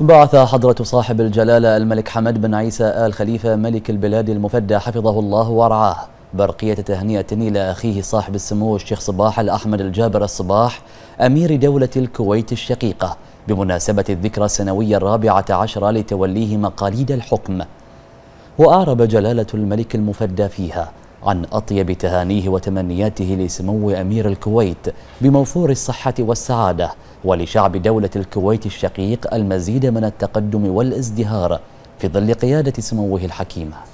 بعث حضرة صاحب الجلالة الملك حمد بن عيسى آل خليفة ملك البلاد المفدى حفظه الله ورعاه برقية تهنئة إلى أخيه صاحب السمو الشيخ صباح الأحمد الجابر الصباح أمير دولة الكويت الشقيقة بمناسبة الذكرى السنوية الرابعة عشرة لتوليه مقاليد الحكم وأعرب جلالة الملك المفدى فيها عن أطيب تهانيه وتمنياته لسمو أمير الكويت بموفور الصحة والسعادة ولشعب دولة الكويت الشقيق المزيد من التقدم والازدهار في ظل قيادة سموه الحكيمه